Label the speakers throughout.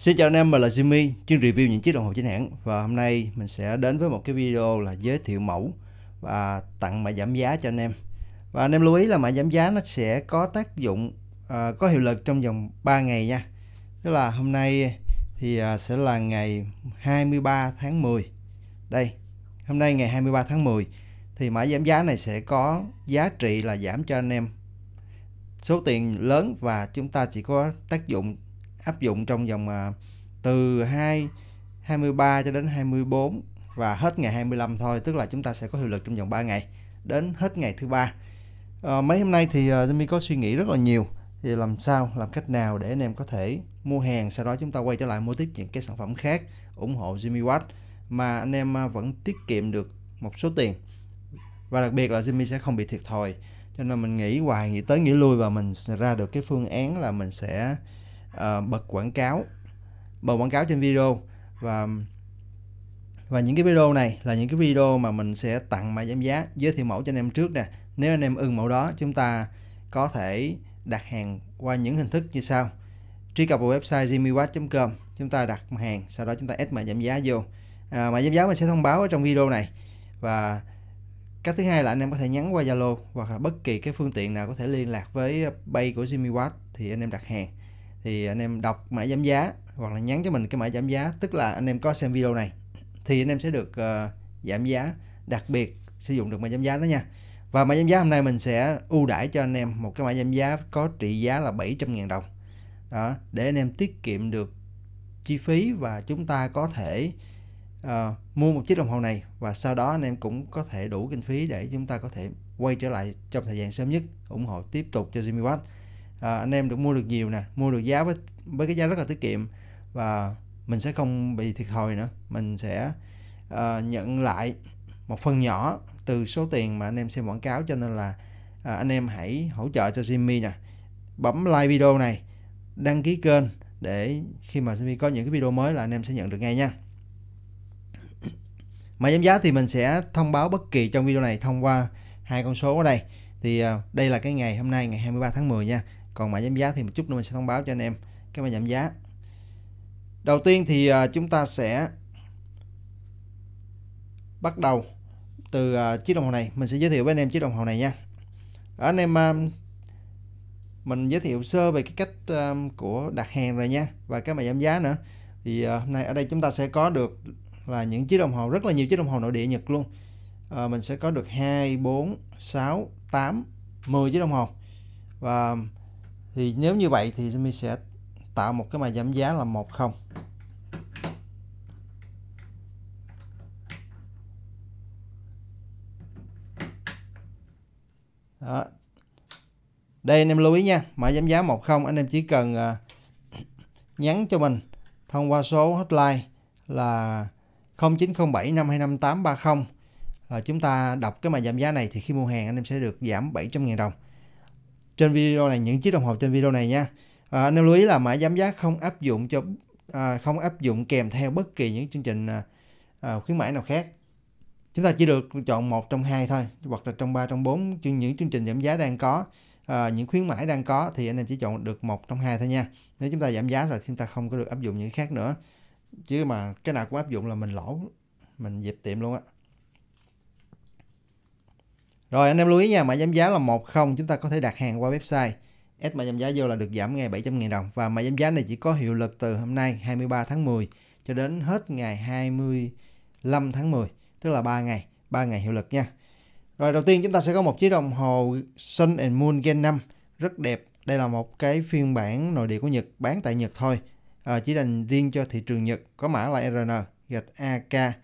Speaker 1: Xin chào anh em, mình là Jimmy, chuyên review những chiếc đồng hồ chính hãng và hôm nay mình sẽ đến với một cái video là giới thiệu mẫu và tặng mã giảm giá cho anh em. Và anh em lưu ý là mã giảm giá nó sẽ có tác dụng uh, có hiệu lực trong vòng 3 ngày nha. Tức là hôm nay thì à, sẽ là ngày 23 tháng 10. Đây, hôm nay ngày 23 tháng 10 thì mã giảm giá này sẽ có giá trị là giảm cho anh em số tiền lớn và chúng ta chỉ có tác dụng áp dụng trong vòng uh, từ 2 23 cho đến 24 và hết ngày 25 thôi, tức là chúng ta sẽ có hiệu lực trong vòng 3 ngày đến hết ngày thứ ba. À, mấy hôm nay thì ờ, Jimmy có suy nghĩ rất là nhiều thì làm sao, làm cách nào để anh em có thể mua hàng sau đó chúng ta quay trở lại mua tiếp những cái sản phẩm khác ủng hộ Jimmy Watt mà anh em à, vẫn tiết kiệm được một số tiền và đặc biệt là Jimmy sẽ không bị thiệt thòi cho nên mình nghĩ hoài nghĩ tới nghĩ lui và mình ra được cái phương án là mình sẽ uh, bật quảng cáo bật quảng cáo trên video và và những cái video này là những cái video mà mình sẽ tặng mã giảm giá giới thiệu mẫu cho anh em trước nè nếu anh em ưng mẫu đó chúng ta có thể đặt hàng qua những hình thức như sau truy cập vào website jimmywatt.com chúng ta đặt hàng sau đó chúng ta add mã giảm giá vô à, mã giảm giá mình sẽ thông báo ở trong video này và cách thứ hai là anh em có thể nhắn qua Zalo hoặc là bất kỳ cái phương tiện nào có thể liên lạc với bay của Jimmy thì anh em đặt hàng thì anh em đọc mã giảm giá hoặc là nhắn cho mình cái mã giảm giá tức là anh em có xem video này thì anh em sẽ được uh, giảm giá đặc biệt sử dụng được mã giảm giá đó nha và mã giảm giá hôm nay mình sẽ ưu đãi cho anh em một cái mã giảm giá có trị giá là 700.000 đồng đó để anh em tiết kiệm được chi phí và chúng ta có thể uh, mua một chiếc đồng hồ này và sau đó anh em cũng có thể đủ kinh phí để chúng ta có thể quay trở lại trong thời gian sớm nhất ủng hộ tiếp tục cho Jimmy Watt à, anh em được mua được nhiều nè mua được giá với với cái giá rất là tiết kiệm và mình sẽ không bị thiệt thòi nữa mình sẽ à, nhận lại một phần nhỏ từ số tiền mà anh em xem quảng cáo cho nên là à, anh em hãy hỗ trợ cho Jimmy nè bấm like video này đăng ký kênh để khi mà Jimmy có những cái video mới là anh em sẽ nhận được ngay nha mà giảm giá thì mình sẽ thông báo bất kỳ trong video này thông qua hai con số ở đây thì à, đây là cái ngày hôm nay ngày 23 tháng 10 nha còn mã giảm giá thì một chút nữa mình sẽ thông báo cho anh em cái mã giảm giá đầu tiên thì à, chúng ta sẽ bắt đầu từ à, chiếc đồng hồ này mình sẽ giới thiệu với anh em chiếc đồng hồ này nha Ở anh em à, mình giới thiệu sơ về cái cách của đặt hàng rồi nha và cái mà giảm giá nữa thì hôm nay ở đây chúng ta sẽ có được là những chiếc đồng hồ rất là nhiều chiếc đồng hồ nội địa Nhật luôn mình sẽ có được 2 4 6 8 10 chiếc đồng hồ và thì nếu như vậy thì mình sẽ tạo một cái mà giảm giá là 10 Đó. Đây anh em lưu ý nha, mã giảm giá 10 anh em chỉ cần à, nhắn cho mình thông qua số hotline là 0907 525 830 là chúng ta đọc cái mã giảm giá này thì khi mua hàng anh em sẽ được giảm 700.000 đồng trên video này những chiếc đồng hồ trên video này nha à, nếu lưu ý là mã giảm giá không áp dụng cho à, không áp dụng kèm theo bất kỳ những chương trình à, à, khuyến mãi nào khác chúng ta chỉ được chọn một trong hai thôi hoặc là trong ba trong bốn những chương trình giảm giá đang có à, những khuyến mãi đang có thì anh em chỉ chọn được một trong hai thôi nha nếu chúng ta giảm giá rồi thì chúng ta không có được áp dụng những khác nữa chứ mà cái nào cũng áp dụng là mình lỗ mình dẹp tiệm luôn á rồi anh em lưu ý nha, mã giảm giá là 10, chúng ta có thể đặt hàng qua website. S mã giảm giá vô là được giảm ngày 700 000 đồng và mã giảm giá này chỉ có hiệu lực từ hôm nay 23 tháng 10 cho đến hết ngày 25 tháng 10, tức là 3 ngày, 3 ngày hiệu lực nha. Rồi đầu tiên chúng ta sẽ có một chiếc đồng hồ Sun and Moon Gen 5 rất đẹp. Đây là một cái phiên bản nội địa của Nhật bán tại Nhật thôi. À, chỉ dành riêng cho thị trường Nhật có mã là RN gạch AK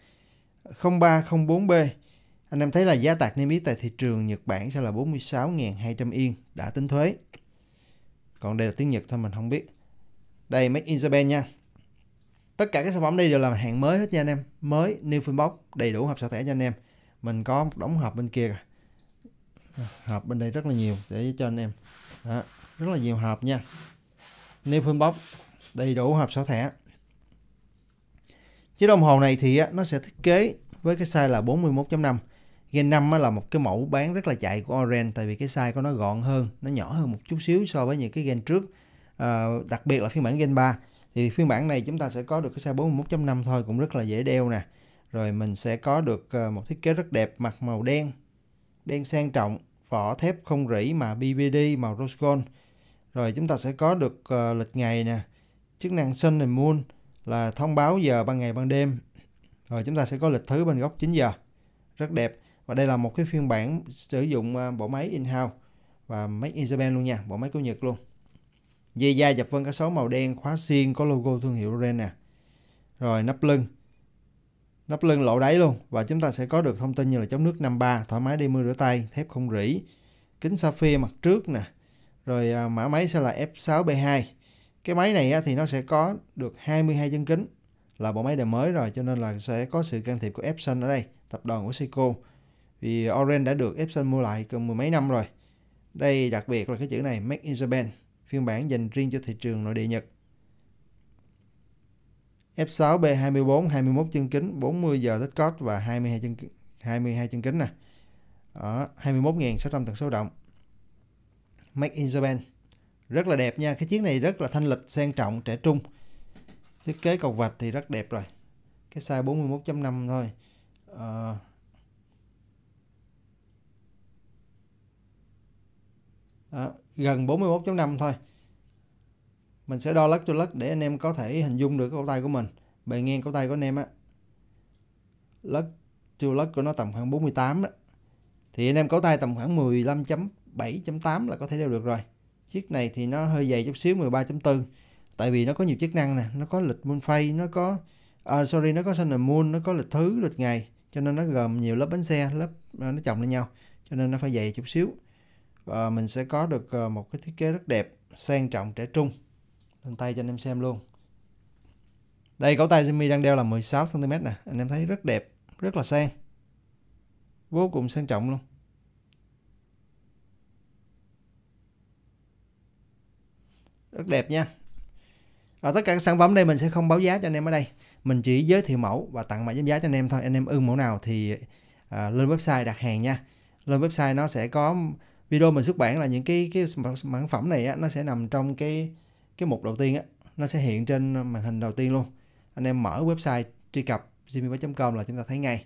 Speaker 1: 0304B anh em thấy là giá tạc niêm yết tại thị trường Nhật Bản sẽ là 46.200 yên đã tính thuế. Còn đây là tiếng Nhật thôi mình không biết. Đây Made in Japan nha. Tất cả các sản phẩm đây đều là hàng mới hết nha anh em. Mới, new full box, đầy đủ hộp sạc thẻ cho anh em. Mình có một đống hộp bên kia kìa. Hộp bên đây rất là nhiều để cho anh em. Đó, rất là nhiều hộp nha. New full box, đầy đủ hộp sạc thẻ. Chiếc đồng hồ này thì nó sẽ thiết kế với cái size là 41.5 Gen 5 là một cái mẫu bán rất là chạy của Orange tại vì cái size của nó gọn hơn, nó nhỏ hơn một chút xíu so với những cái gen trước. À, đặc biệt là phiên bản Gen 3 thì phiên bản này chúng ta sẽ có được cái size 41.5 thôi cũng rất là dễ đeo nè. Rồi mình sẽ có được ờ, một thiết kế rất đẹp mặt màu đen, đen sang trọng, vỏ thép không rỉ mà BBD màu rose gold. Rồi chúng ta sẽ có được ờ, lịch ngày nè, chức năng Sun and Moon là thông báo giờ ban ngày ban đêm. Rồi chúng ta sẽ có lịch thứ bên góc 9 giờ. Rất đẹp và đây là một cái phiên bản sử dụng à, bộ máy in-house và máy in Japan luôn nha bộ máy của Nhật luôn dây da dập vân cá sấu màu đen khóa xiên có logo thương hiệu Ren nè rồi nắp lưng nắp lưng lộ đáy luôn và chúng ta sẽ có được thông tin như là chống nước 53 thoải mái đi mưa rửa tay thép không rỉ kính sapphire mặt trước nè rồi à, mã máy sẽ là F6B2 cái máy này thì nó sẽ có được 22 chân kính là bộ máy đời mới rồi cho nên là sẽ có sự can thiệp của Epson ở đây tập đoàn của Seiko vì Orange đã được Epson mua lại gần mười mấy năm rồi. Đây đặc biệt là cái chữ này Made in Japan, phiên bản dành riêng cho thị trường nội địa Nhật. F6 B24 21 chân kính, 40 giờ tích cốt và 22 chân 22 chân kính nè. Ở 21.600 tần số động. Made in Japan. Rất là đẹp nha, cái chiếc này rất là thanh lịch, sang trọng, trẻ trung. Thiết kế cọc vạch thì rất đẹp rồi. Cái size 41.5 thôi. À, Đó, gần 41.5 thôi mình sẽ đo lắc cho lắc để anh em có thể hình dung được cổ tay của mình bề ngang cổ tay của anh em á lắc to lắc của nó tầm khoảng 48 á. thì anh em cổ tay tầm khoảng 15.7.8 là có thể đeo được rồi chiếc này thì nó hơi dày chút xíu 13.4 tại vì nó có nhiều chức năng nè nó có lịch moon phay nó có à, sorry nó có sun and moon nó có lịch thứ lịch ngày cho nên nó gồm nhiều lớp bánh xe lớp à, nó chồng lên nhau cho nên nó phải dày chút xíu và ờ, mình sẽ có được ờ, một cái thiết kế rất đẹp sang trọng trẻ trung lần tay cho anh em xem luôn đây cổ tay Jimmy đang đeo là 16 cm nè anh em thấy rất đẹp rất là sang vô cùng sang trọng luôn rất đẹp nha ở tất cả các sản phẩm đây mình sẽ không báo giá cho anh em ở đây mình chỉ giới thiệu mẫu và tặng mã giám giá cho anh em thôi anh em ưng mẫu nào thì à, lên website đặt hàng nha lên website nó sẽ có video mình xuất bản là những cái cái sản phẩm này á, nó sẽ nằm trong cái cái mục đầu tiên á, nó sẽ hiện trên màn hình đầu tiên luôn anh em mở website truy cập gmail.com là chúng ta thấy ngay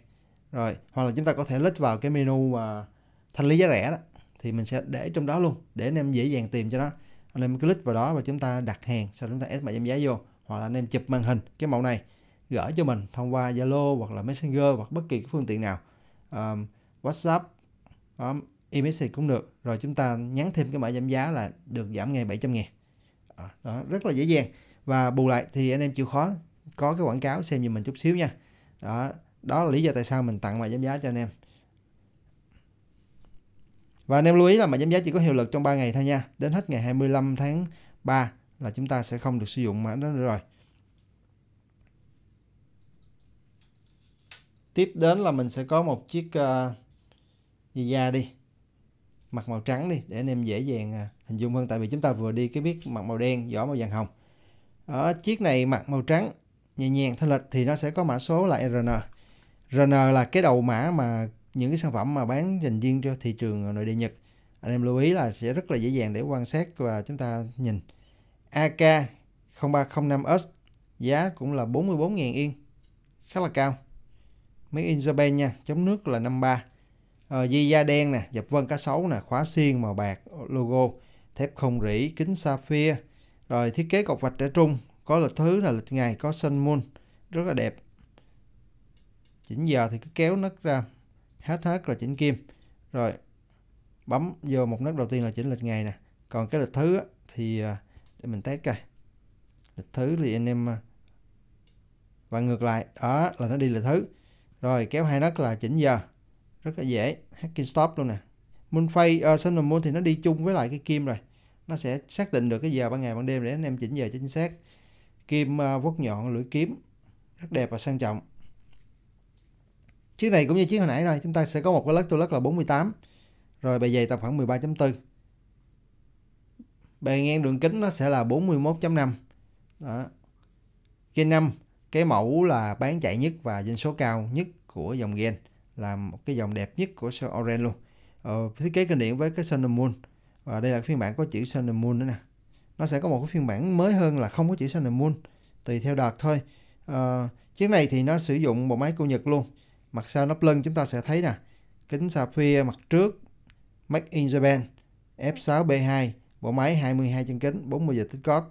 Speaker 1: rồi hoặc là chúng ta có thể lít vào cái menu mà thanh lý giá rẻ đó thì mình sẽ để trong đó luôn để anh em dễ dàng tìm cho nó anh em click vào đó và chúng ta đặt hàng sau đó chúng ta ép mã giảm giá vô hoặc là anh em chụp màn hình cái mẫu này gửi cho mình thông qua Zalo hoặc là Messenger hoặc bất kỳ cái phương tiện nào um, WhatsApp um, e-message cũng được rồi chúng ta nhắn thêm cái mã giảm giá là được giảm ngay 700 ngàn đó, ờ, đó rất là dễ dàng và bù lại thì anh em chịu khó có cái quảng cáo xem giùm mình chút xíu nha đó đó là lý do tại sao mình tặng mã giảm giá cho anh em và anh em lưu ý là mã giảm giá chỉ có hiệu lực trong 3 ngày thôi nha đến hết ngày 25 tháng 3 là chúng ta sẽ không được sử dụng mã đó nữa rồi tiếp đến là mình sẽ có một chiếc uh, gì da đi mặt màu trắng đi để anh em dễ dàng à, hình dung hơn tại vì chúng ta vừa đi cái biết mặt màu đen vỏ màu vàng hồng ở chiếc này mặt màu trắng nhẹ nhàng thanh lịch thì nó sẽ có mã số là RN RN là cái đầu mã mà những cái sản phẩm mà bán dành riêng cho thị trường nội địa Nhật anh em lưu ý là sẽ rất là dễ dàng để quan sát và chúng ta nhìn AK 0305S giá cũng là 44.000 yên khá là cao Mấy in Japan nha chống nước là 53 à, di da đen nè dập vân cá sấu nè khóa xiên màu bạc logo thép không rỉ kính sapphire rồi thiết kế cọc vạch trẻ trung có lịch thứ là lịch ngày có sun moon rất là đẹp chỉnh giờ thì cứ kéo nấc ra hết hết là chỉnh kim rồi bấm vô một nấc đầu tiên là chỉnh lịch ngày nè còn cái lịch thứ thì à, để mình test coi lịch thứ thì anh em à, và ngược lại đó là nó đi lịch thứ rồi kéo hai nấc là chỉnh giờ rất là dễ hacking stop luôn nè Moonfay ờ, Arsenal Moon thì nó đi chung với lại cái kim rồi nó sẽ xác định được cái giờ ban ngày ban đêm để anh em chỉnh giờ chính xác kim uh, vuốt nhọn lưỡi kiếm rất đẹp và sang trọng chiếc này cũng như chiếc hồi nãy rồi chúng ta sẽ có một cái lớp tôi lớp là 48 rồi bề dày tầm khoảng 13.4 bề ngang đường kính nó sẽ là 41.5 đó gen năm cái mẫu là bán chạy nhất và doanh số cao nhất của dòng gen là một cái dòng đẹp nhất của sơn orange luôn ờ, thiết kế kinh điển với cái Sun Moon và đây là phiên bản có chữ Sun Moon nữa nè nó sẽ có một cái phiên bản mới hơn là không có chữ Sun Moon tùy theo đợt thôi ờ, chiếc này thì nó sử dụng bộ máy của Nhật luôn mặt sau nắp lưng chúng ta sẽ thấy nè kính sapphire mặt trước Make in Japan F6B2 bộ máy 22 chân kính 40 giờ tích cót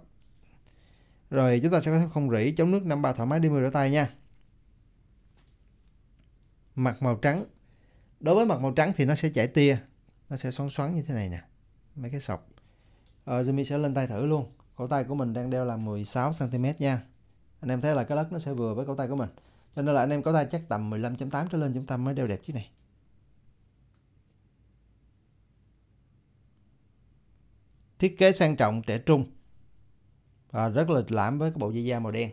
Speaker 1: rồi chúng ta sẽ có không rỉ chống nước 53 thoải mái đi mưa rửa tay nha mặt màu trắng đối với mặt màu trắng thì nó sẽ chảy tia nó sẽ xoắn xoắn như thế này nè mấy cái sọc ờ, Jimmy sẽ lên tay thử luôn cổ tay của mình đang đeo là 16 cm nha anh em thấy là cái lất nó sẽ vừa với cổ tay của mình cho nên là anh em cổ tay chắc tầm 15.8 trở lên chúng ta mới đeo đẹp chiếc này thiết kế sang trọng trẻ trung và ờ, rất lịch lãm với cái bộ dây da màu đen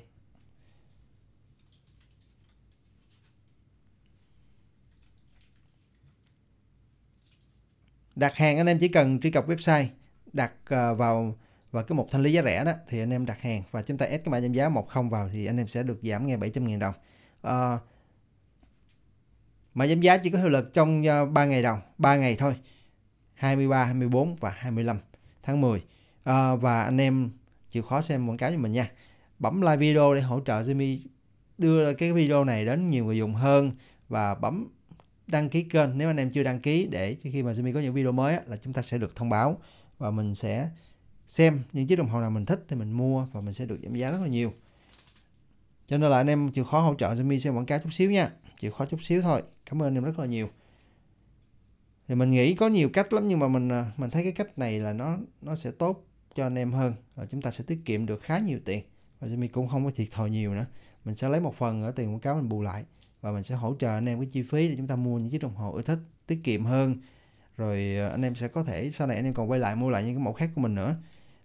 Speaker 1: đặt hàng anh em chỉ cần truy cập website đặt ờ, vào và cái mục thanh lý giá rẻ đó thì anh em đặt hàng và chúng ta ép cái mã giảm giá 10 vào thì anh em sẽ được giảm ngay 700.000 đồng à, mã giảm giá chỉ có hiệu lực trong 3 ờ, ngày đầu 3 ngày thôi 23 24 và 25 tháng 10 à, và anh em chịu khó xem quảng cáo cho mình nha bấm like video để hỗ trợ Jimmy đưa cái video này đến nhiều người dùng hơn và bấm đăng ký kênh nếu anh em chưa đăng ký để khi mà Xiaomi có những video mới là chúng ta sẽ được thông báo và mình sẽ xem những chiếc đồng hồ nào mình thích thì mình mua và mình sẽ được giảm giá rất là nhiều cho nên là anh em chịu khó hỗ trợ Xiaomi xem quảng cáo chút xíu nha chịu khó chút xíu thôi cảm ơn anh em rất là nhiều thì mình nghĩ có nhiều cách lắm nhưng mà mình à, mình thấy cái cách này là nó nó sẽ tốt cho anh em hơn là chúng ta sẽ tiết kiệm được khá nhiều tiền và Xiaomi cũng không có thiệt thòi nhiều nữa mình sẽ lấy một phần ở tiền quảng cáo mình bù lại và mình sẽ hỗ trợ anh em cái chi phí để chúng ta mua những chiếc đồng hồ ưa thích tiết kiệm hơn rồi ờ, anh em sẽ có thể sau này anh em còn quay lại mua lại những cái mẫu khác của mình nữa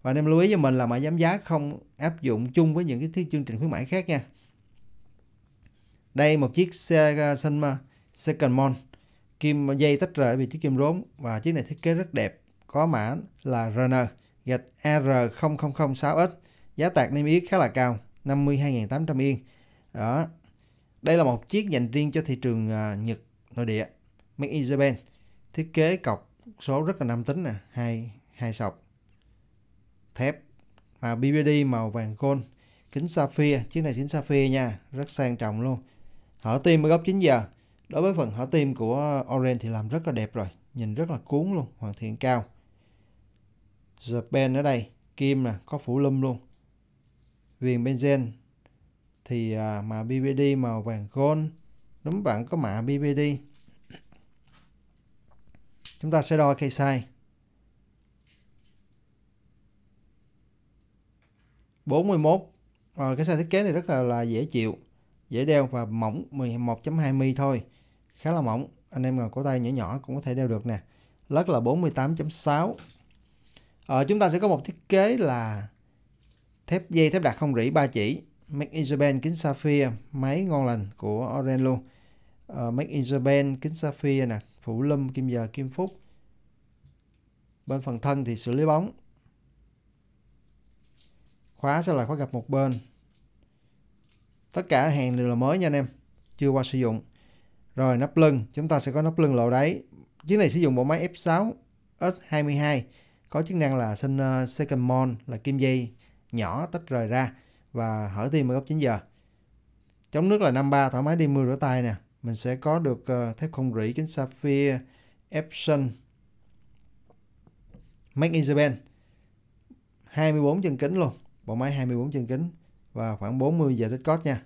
Speaker 1: và anh em lưu ý cho mình là mã giảm giá không áp dụng chung với những cái thiết chương trình khuyến mãi khác nha đây một chiếc xe Sunma ờ, ờ, Second Mon kim dây tách rời vì chiếc kim rốn và chiếc này thiết kế rất đẹp có mã là RN gạch AR0006S giá tạc niêm yết khá là cao 52.800 yên đó đây là một chiếc dành riêng cho thị trường à, Nhật nội địa, made in Japan. Thiết kế cọc số rất là nam tính nè, hai hai sọc. Thép mà BBD màu vàng gold, kính sapphire, chiếc này kính sapphire nha, rất sang trọng luôn. Hở tim ở góc 9 giờ. Đối với phần hở tim của Orange thì làm rất là đẹp rồi, nhìn rất là cuốn luôn, hoàn thiện cao. Japan ở đây, kim nè, có phủ lum luôn. Viền benzen thì à, mạ BBD màu vàng gold đúng bạn có mã BBD chúng ta sẽ đo cây size 41 à, ờ, cái size thiết kế này rất là, là dễ chịu dễ đeo và mỏng 11.2 mi thôi khá là mỏng anh em có tay nhỏ nhỏ cũng có thể đeo được nè lất là 48.6 à, ờ, chúng ta sẽ có một thiết kế là thép dây thép đạt không rỉ ba chỉ Make in Japan kính sapphire à. máy ngon lành của Orenlo uh, ờ, Make in Japan kính sapphire à nè phủ lâm kim giờ kim phúc bên phần thân thì xử lý bóng khóa sẽ là khóa gặp một bên tất cả hàng đều là mới nha anh em chưa qua sử dụng rồi nắp lưng chúng ta sẽ có nắp lưng lộ đáy chiếc này sử dụng bộ máy F6 S22 có chức năng là sinh ờ, second mon là kim dây nhỏ tách rời ra và hở tim ở góc 9 giờ. Chống nước là 53 thoải mái đi mưa rửa tay nè. Mình sẽ có được ờ, thép không rỉ, kính sapphire, Epson, Make in Japan. 24 chân kính luôn. Bộ máy 24 chân kính và khoảng 40 giờ tích cót nha.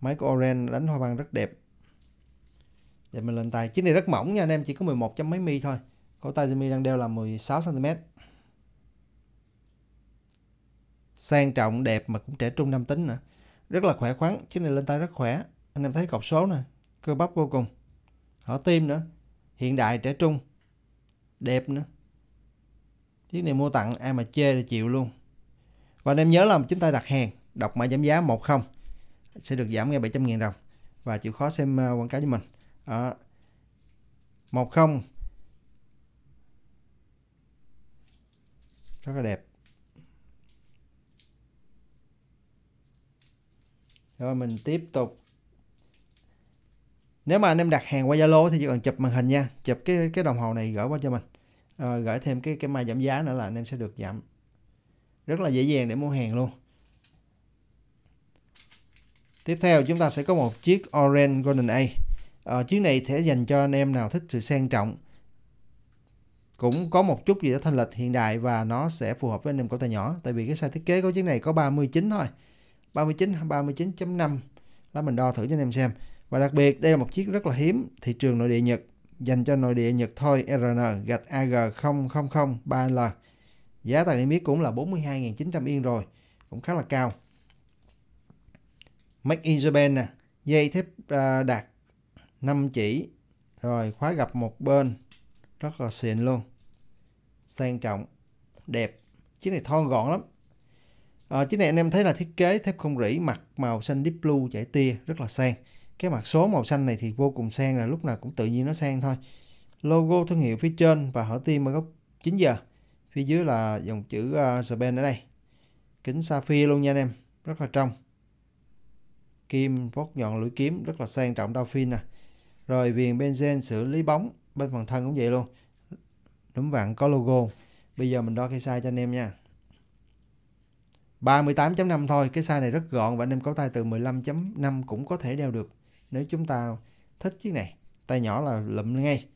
Speaker 1: Máy của oren đánh hoa văn rất đẹp. Để mình lên tay. Chiếc này rất mỏng nha anh em, chỉ có 11 chấm mấy mi thôi. Cổ tay Jimmy đang đeo là 16 cm. sang trọng đẹp mà cũng trẻ trung nam tính nữa rất là khỏe khoắn chiếc này lên tay rất khỏe anh em thấy cọc số nè cơ bắp vô cùng họ tim nữa hiện đại trẻ trung đẹp nữa chiếc này mua tặng ai mà chê thì chịu luôn và anh em nhớ là chúng ta đặt hàng đọc mã giảm giá 10 sẽ được giảm ngay 700 000 đồng và chịu khó xem à, quảng cáo cho mình à, 10 rất là đẹp rồi mình tiếp tục nếu mà anh em đặt hàng qua Zalo thì chỉ cần chụp màn hình nha chụp cái cái đồng hồ này gửi qua cho mình rồi gửi thêm cái cái mai giảm giá nữa là anh em sẽ được giảm rất là dễ dàng để mua hàng luôn tiếp theo chúng ta sẽ có một chiếc Orange Golden A à, chiếc này sẽ dành cho anh em nào thích sự sang trọng cũng có một chút gì đó thanh lịch hiện đại và nó sẽ phù hợp với anh em có tay nhỏ tại vì cái size thiết kế của chiếc này có 39 thôi 39 39.5 là mình đo thử cho anh em xem và đặc biệt đây là một chiếc rất là hiếm thị trường nội địa Nhật dành cho nội địa Nhật thôi RN gạch AG0003L giá tại niêm yết cũng là 42.900 yên rồi cũng khá là cao Make in Japan nè dây thép à, đạt 5 chỉ rồi khóa gặp một bên rất là xịn luôn sang trọng đẹp chiếc này thon gọn lắm À, ờ, chiếc này anh em thấy là thiết kế thép không rỉ mặt màu xanh deep blue chảy tia rất là sang. Cái mặt số màu xanh này thì vô cùng sang là lúc nào cũng tự nhiên nó sang thôi. Logo thương hiệu phía trên và hở tim ở góc 9 giờ. Phía dưới là dòng chữ uh, ờ, Spen ở đây. Kính sapphire luôn nha anh em, rất là trong. Kim vót nhọn lưỡi kiếm rất là sang trọng đau phin nè. À. Rồi viền benzen xử lý bóng bên phần thân cũng vậy luôn. Đúng vặn có logo. Bây giờ mình đo cây size cho anh em nha. 38.5 thôi, cái size này rất gọn và anh em có tay từ 15.5 cũng có thể đeo được. Nếu chúng ta thích chiếc này, tay nhỏ là lụm ngay.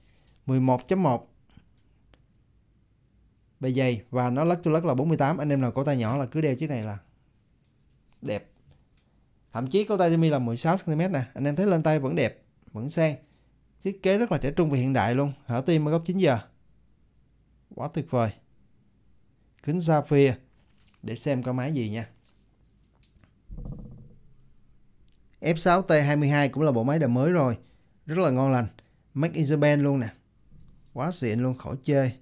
Speaker 1: 11.1 bề dày và nó lắc cho lắc là 48, anh em nào có tay nhỏ là cứ đeo chiếc này là đẹp. Thậm chí có tay Timmy là 16 cm nè, anh em thấy lên tay vẫn đẹp, vẫn sang. Thiết kế rất là trẻ trung và hiện đại luôn, hở tim ở góc 9 giờ. Quá tuyệt vời. Kính sapphire để xem có máy gì nha. F6T22 cũng là bộ máy đời mới rồi. Rất là ngon lành. Make in Japan luôn nè. Quá xịn luôn, khỏi chơi.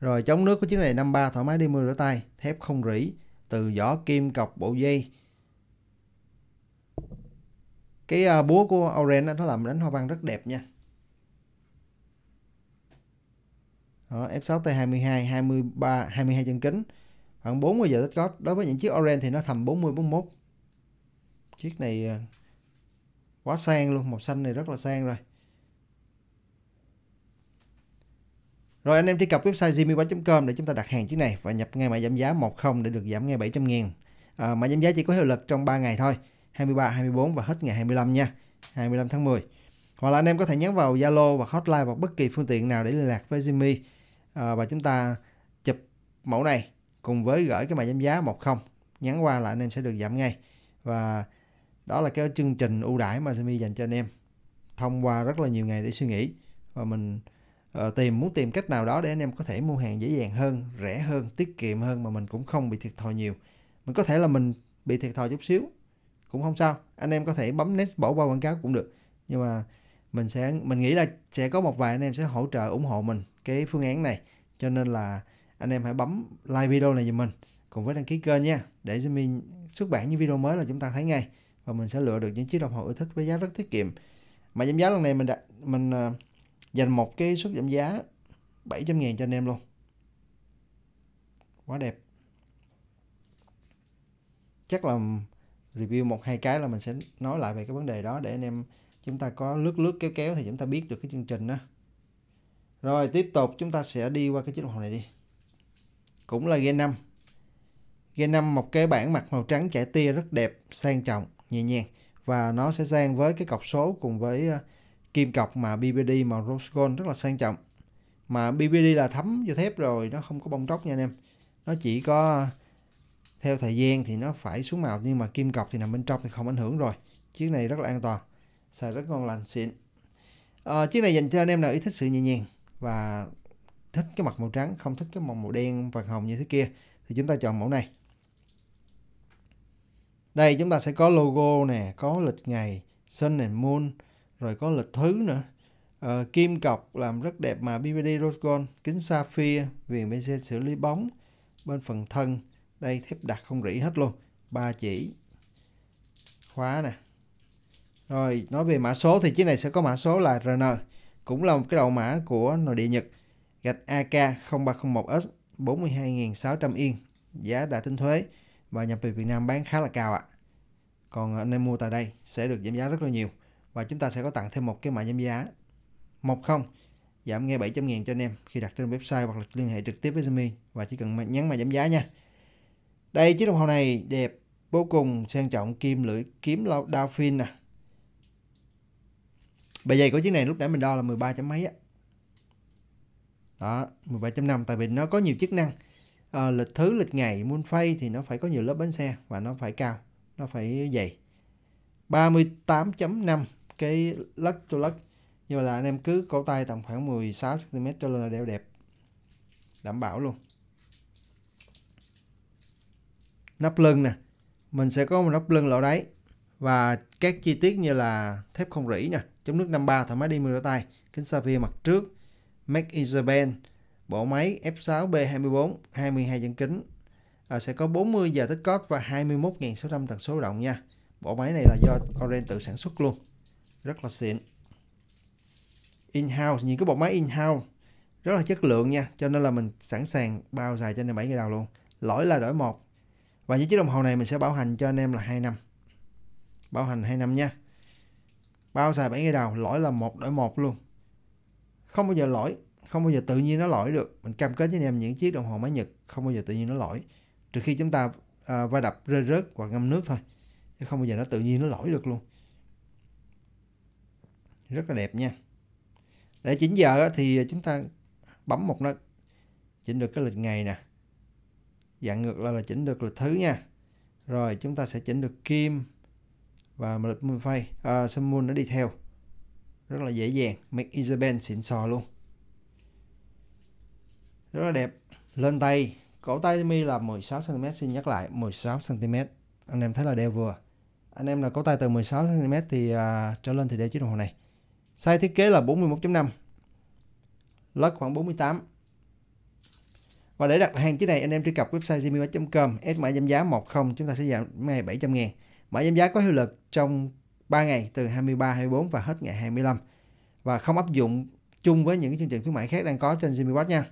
Speaker 1: Rồi chống nước của chiếc này 53 thoải mái đi mưa rửa tay. Thép không rỉ. Từ vỏ kim cọc bộ dây. Cái uh, búa của Oren nó làm đánh hoa văn rất đẹp nha. Đó, F6T22 23 22 chân kính khoảng 40 giờ tích cót đối với những chiếc Orange thì nó thầm 40 41 chiếc này à, quá sang luôn màu xanh này rất là sang rồi Rồi anh em truy cập website zimmy.com để chúng ta đặt hàng chiếc này và nhập ngay mã giảm giá 10 để được giảm ngay 700 000 à, Mã giảm giá chỉ có hiệu lực trong 3 ngày thôi, 23, 24 và hết ngày 25 nha, 25 tháng 10. Hoặc là anh em có thể nhắn vào Zalo và hotline hoặc bất kỳ phương tiện nào để liên lạc với Jimmy à, và chúng ta chụp mẫu này cùng với gửi cái bài giảm giá 10 nhắn qua là anh em sẽ được giảm ngay và đó là cái chương trình ưu đãi mà Simi dành cho anh em thông qua rất là nhiều ngày để suy nghĩ và mình ờ, tìm muốn tìm cách nào đó để anh em có thể mua hàng dễ dàng hơn rẻ hơn tiết kiệm hơn mà mình cũng không bị thiệt thòi nhiều mình có thể là mình bị thiệt thòi chút xíu cũng không sao anh em có thể bấm next bỏ qua quảng cáo cũng được nhưng mà mình sẽ mình nghĩ là sẽ có một vài anh em sẽ hỗ trợ ủng hộ mình cái phương án này cho nên là anh em hãy bấm like video này giùm mình cùng với đăng ký kênh nha để mình xuất bản những video mới là chúng ta thấy ngay và mình sẽ lựa được những chiếc đồng hồ ưa thích với giá rất tiết kiệm mà giảm giá lần này mình đã mình ờ, dành một cái suất giảm giá 700 ngàn cho anh em luôn quá đẹp chắc là review một hai cái là mình sẽ nói lại về cái vấn đề đó để anh em chúng ta có lướt lướt kéo kéo thì chúng ta biết được cái chương trình đó rồi tiếp tục chúng ta sẽ đi qua cái chiếc đồng hồ này đi cũng là gen 5 gen 5 một cái bản mặt màu trắng chải tia rất đẹp sang trọng nhẹ nhàng và nó sẽ sang với cái cọc số cùng với ờ, kim cọc mà BBD màu rose gold rất là sang trọng mà BBD là thấm vô thép rồi nó không có bong tróc nha anh em nó chỉ có ờ, theo thời gian thì nó phải xuống màu nhưng mà kim cọc thì nằm bên trong thì không ảnh hưởng rồi chiếc này rất là an toàn xài rất ngon lành xịn à, chiếc này dành cho anh em nào ý thích sự nhẹ nhàng và thích cái mặt màu trắng không thích cái màu màu đen vàng hồng như thế kia thì chúng ta chọn mẫu này đây chúng ta sẽ có logo nè có lịch ngày sun and moon rồi có lịch thứ nữa ờ, kim cọc làm rất đẹp mà BVD rose gold kính sapphire viền bc xử lý bóng bên phần thân đây thép đặt không rỉ hết luôn ba chỉ khóa nè rồi nói về mã số thì chiếc này sẽ có mã số là RN cũng là một cái đầu mã của nội địa Nhật gạch AK0301S 42.600 yên giá đã tính thuế và nhập về Việt Nam bán khá là cao ạ còn anh mua tại đây sẽ được giảm giá rất là nhiều và chúng ta sẽ có tặng thêm một cái mã giảm giá 10 giảm ngay 700 000 cho anh em khi đặt trên website hoặc là liên hệ trực tiếp với Zami và chỉ cần nhắn mã giảm giá nha đây chiếc đồng hồ này đẹp vô cùng sang trọng kim lưỡi kiếm đao phin nè bề dày của chiếc này lúc nãy mình đo là 13 chấm mấy á đó 17.5 tại vì nó có nhiều chức năng à, lịch thứ lịch ngày môn phay thì nó phải có nhiều lớp bánh xe và nó phải cao nó phải dày 38.5 cái lắc to lắc như là anh em cứ cổ tay tầm khoảng 16 cm cho lên là đều đẹp đảm bảo luôn nắp lưng nè mình sẽ có một nắp lưng lỗ đáy và các chi tiết như là thép không rỉ nè chống nước 53 thoải mái đi mưa rửa tay kính sapphire mặt trước Make in bộ máy F6B24, 22 dẫn kính. À, sẽ có 40 giờ tích cóp và 21.600 tần số động nha. Bộ máy này là do Orange tự sản xuất luôn. Rất là xịn. In-house, những cái bộ máy in-house rất là chất lượng nha. Cho nên là mình sẵn sàng bao dài cho anh em 7 ngày đầu luôn. Lỗi là đổi một. Và những chiếc đồng hồ này mình sẽ bảo hành cho anh em là 2 năm. Bảo hành 2 năm nha. Bao dài 7 ngày đầu, lỗi là một đổi một luôn không bao giờ lỗi không bao giờ tự nhiên nó lỗi được mình cam kết với anh em những chiếc đồng hồ máy nhật không bao giờ tự nhiên nó lỗi trừ khi chúng ta à, va đập rơi rớt hoặc ngâm nước thôi chứ không bao giờ nó tự nhiên nó lỗi được luôn rất là đẹp nha để chỉnh giờ thì chúng ta bấm một nó chỉnh được cái lịch ngày nè dạng ngược lại là chỉnh được lịch thứ nha rồi chúng ta sẽ chỉnh được kim và lịch moon phay à, sun moon nó đi theo rất là dễ dàng make Isabel xịn sò luôn rất là đẹp lên tay cổ tay mi là 16 cm xin nhắc lại 16 cm anh em thấy là đeo vừa anh em là cổ tay từ 16 cm thì à, trở lên thì đeo chiếc đồng hồ này size thiết kế là 41.5 lót khoảng 48 và để đặt hàng chiếc này anh em truy cập website zimmy.com S mã giảm giá 10 chúng ta sẽ giảm ngày 700 ngàn mã giảm giá có hiệu lực trong 3 ngày từ 23, 24 và hết ngày 25 và không áp dụng chung với những cái chương trình khuyến mãi khác đang có trên ZMWatch nha.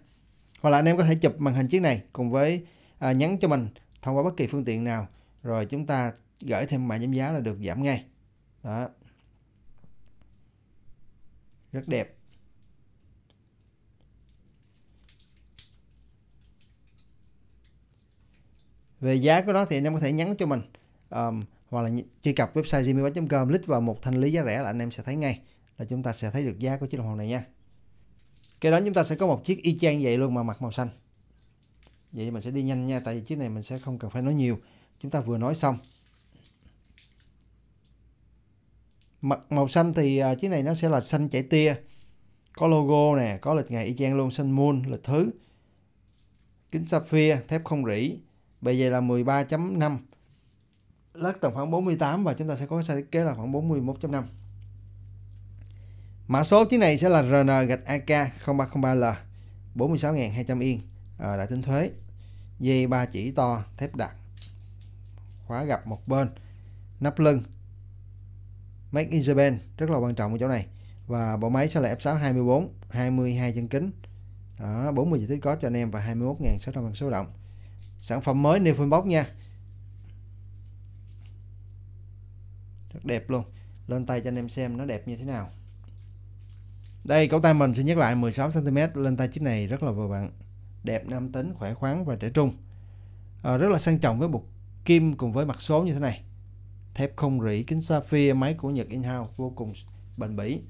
Speaker 1: Hoặc là anh em có thể chụp màn hình chiếc này cùng với à, nhắn cho mình thông qua bất kỳ phương tiện nào rồi chúng ta gửi thêm mã giảm giá là được giảm ngay. Đó. Rất đẹp. Về giá của nó thì anh em có thể nhắn cho mình um, hoặc là truy cập website zmwatch.com click vào một thanh lý giá rẻ là anh em sẽ thấy ngay là chúng ta sẽ thấy được giá của chiếc đồng hồ này nha cái đó chúng ta sẽ có một chiếc y chang vậy luôn mà mặt màu xanh vậy mình sẽ đi nhanh nha tại vì chiếc này mình sẽ không cần phải nói nhiều chúng ta vừa nói xong mặt màu xanh thì à, chiếc này nó sẽ là xanh chảy tia có logo nè có lịch ngày y chang luôn xanh moon lịch thứ kính sapphire thép không rỉ bề dày là 13.5 lớp tầm khoảng 48 và chúng ta sẽ có sai thiết kế là khoảng 41.5 mã số chiếc này sẽ là RN gạch AK 0303L 46.200 yên à, đã tính thuế dây ba chỉ to thép đặt khóa gặp một bên nắp lưng Make in Japan rất là quan trọng ở chỗ này và bộ máy sẽ là F6 24 22 chân kính đó, 40 diện tích có cho anh em và 21.600 số động sản phẩm mới Newfoundbox nha rất đẹp luôn lên tay cho anh em xem nó đẹp như thế nào đây cấu tay mình xin nhắc lại 16cm lên tay chiếc này rất là vừa bạn đẹp nam tính khỏe khoắn và trẻ trung à, rất là sang trọng với bục kim cùng với mặt số như thế này thép không rỉ kính sapphire máy của Nhật in-house vô cùng bền bỉ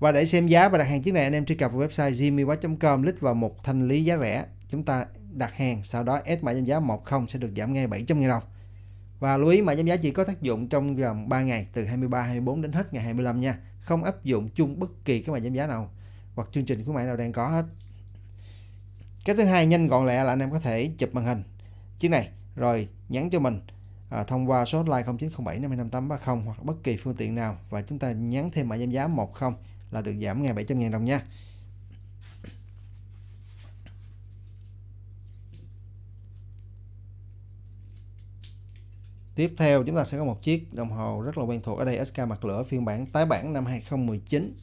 Speaker 1: và để xem giá và đặt hàng chiếc này anh em truy cập vào website jimmywatch.com click vào một thanh lý giá rẻ chúng ta đặt hàng sau đó ép mã giảm giá 10 sẽ được giảm ngay 700 000 đồng và lưu ý mã giảm giá chỉ có tác dụng trong vòng 3 ngày từ 23, 24 đến hết ngày 25 nha. Không áp dụng chung bất kỳ cái mã giảm giá nào hoặc chương trình khuyến mãi nào đang có hết. Cái thứ hai nhanh gọn lẹ là anh em có thể chụp màn hình chiếc này rồi nhắn cho mình à, thông qua số hotline 0907 55830 hoặc bất kỳ phương tiện nào và chúng ta nhắn thêm mã giảm giá 10 là được giảm ngày 700 000 đồng nha. Tiếp theo chúng ta sẽ có một chiếc đồng hồ rất là quen thuộc ở đây SK mặt lửa phiên bản tái bản năm 2019.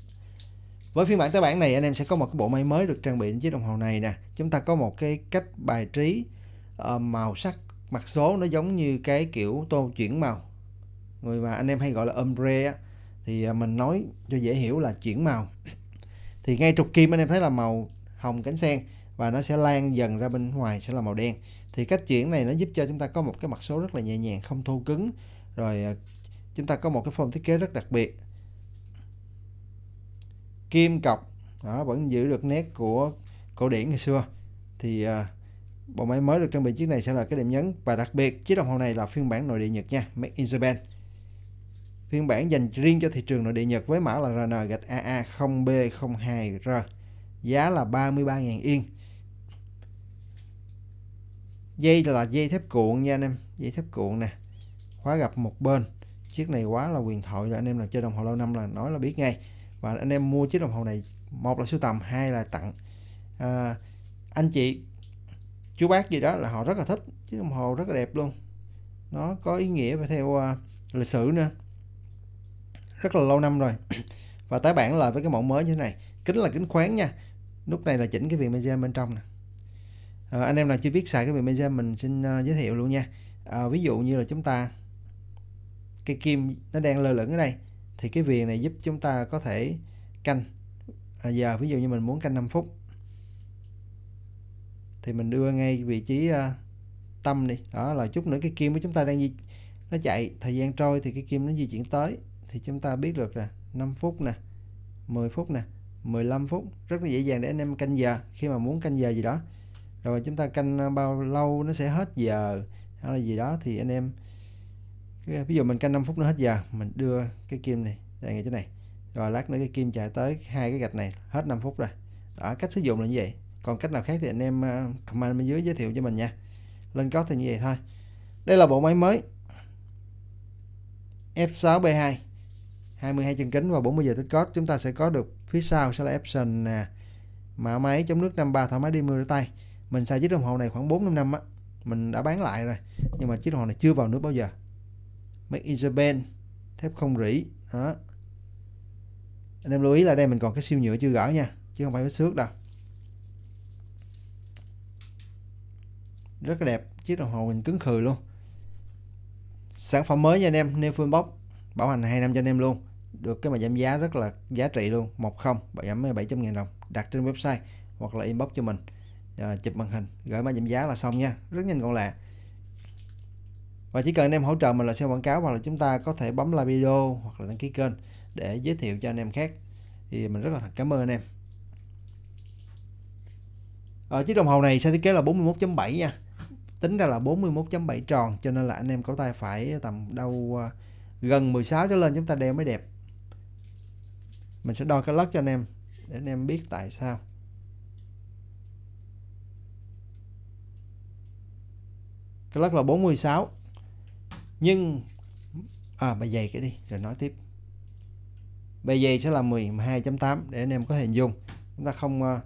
Speaker 1: Với phiên bản tái bản này anh em sẽ có một cái bộ máy mới được trang bị trên chiếc đồng hồ này nè. Chúng ta có một cái cách bài trí uh, màu sắc mặt số nó giống như cái kiểu tô chuyển màu. Người mà anh em hay gọi là ombre á thì ờ, mình nói cho dễ hiểu là chuyển màu. Thì ngay trục kim anh em thấy là màu hồng cánh sen và nó sẽ lan dần ra bên ngoài sẽ là màu đen thì cách chuyển này nó giúp cho chúng ta có một cái mặt số rất là nhẹ nhàng không thô cứng rồi à, chúng ta có một cái form thiết kế rất đặc biệt kim cọc đó, vẫn giữ được nét của cổ điển ngày xưa thì à, bộ máy mới được trang bị chiếc này sẽ là cái điểm nhấn và đặc biệt chiếc đồng hồ này là phiên bản nội địa Nhật nha Made in Japan phiên bản dành riêng cho thị trường nội địa Nhật với mã là RN-AA0B02R giá là 33.000 yên dây là dây thép cuộn nha anh em dây thép cuộn nè khóa gặp một bên chiếc này quá là quyền thoại rồi anh em nào chơi đồng hồ lâu năm là nói là biết ngay và anh em mua chiếc đồng hồ này một là sưu tầm hai là tặng à, anh chị chú bác gì đó là họ rất là thích chiếc đồng hồ rất là đẹp luôn nó có ý nghĩa và theo uh, lịch sử nữa rất là lâu năm rồi và tái bản lại với cái mẫu mới như thế này kính là kính khoáng nha lúc này là chỉnh cái viền bezel bên trong nè à, anh em nào chưa biết xài cái việc media mình xin uh, giới thiệu luôn nha à, ví dụ như là chúng ta cái kim nó đang lơ lửng ở đây thì cái viền này giúp chúng ta có thể canh à, giờ ví dụ như mình muốn canh 5 phút thì mình đưa ngay vị trí uh, tâm đi đó là chút nữa cái kim của chúng ta đang di nó chạy thời gian trôi thì cái kim nó di chuyển tới thì chúng ta biết được là 5 phút nè 10 phút nè 15 phút rất là dễ dàng để anh em canh giờ khi mà muốn canh giờ gì đó rồi chúng ta canh à, bao lâu nó sẽ hết giờ hay là gì đó thì anh em ví dụ mình canh 5 phút nó hết giờ mình đưa cái kim này đây ngay chỗ này rồi lát nữa cái kim chạy tới hai cái gạch này hết 5 phút rồi đó cách sử dụng là như vậy còn cách nào khác thì anh em à, comment bên dưới giới thiệu cho mình nha lên có thì như vậy thôi đây là bộ máy mới F6B2 22 chân kính và 40 giờ tích cót chúng ta sẽ có được phía sau sẽ là option nè à, mã máy chống nước 53 thoải mái đi mưa rửa tay mình xài chiếc đồng hồ này khoảng 4 năm năm á mình đã bán lại rồi nhưng mà chiếc đồng hồ này chưa vào nước bao giờ make in Japan thép không rỉ đó anh em lưu ý là đây mình còn cái siêu nhựa chưa gỡ nha chứ không phải vết xước đâu rất là đẹp chiếc đồng hồ mình cứng khừ luôn sản phẩm mới nha anh em Neophone Box bảo hành 2 năm cho anh em luôn được cái mà giảm giá rất là giá trị luôn 10 bảy trăm ngàn đồng đặt trên website hoặc là inbox cho mình à, chụp màn hình gửi mã giảm giá là xong nha rất nhanh gọn lẹ và chỉ cần anh em hỗ trợ mình là xem quảng cáo hoặc là chúng ta có thể bấm like video hoặc là đăng ký kênh để giới thiệu cho anh em khác thì mình rất là thật cảm ơn anh em ở ờ, chiếc đồng hồ này sẽ thiết kế là 41.7 nha tính ra là 41.7 tròn cho nên là anh em cổ tay phải tầm đâu ờ, gần 16 trở lên chúng ta đeo mới đẹp mình sẽ đo cái lắc cho anh em để anh em biết tại sao cái lắc là 46 nhưng à bài dày cái đi rồi nói tiếp bài dày sẽ là 12.8 để anh em có hình dung chúng ta không à,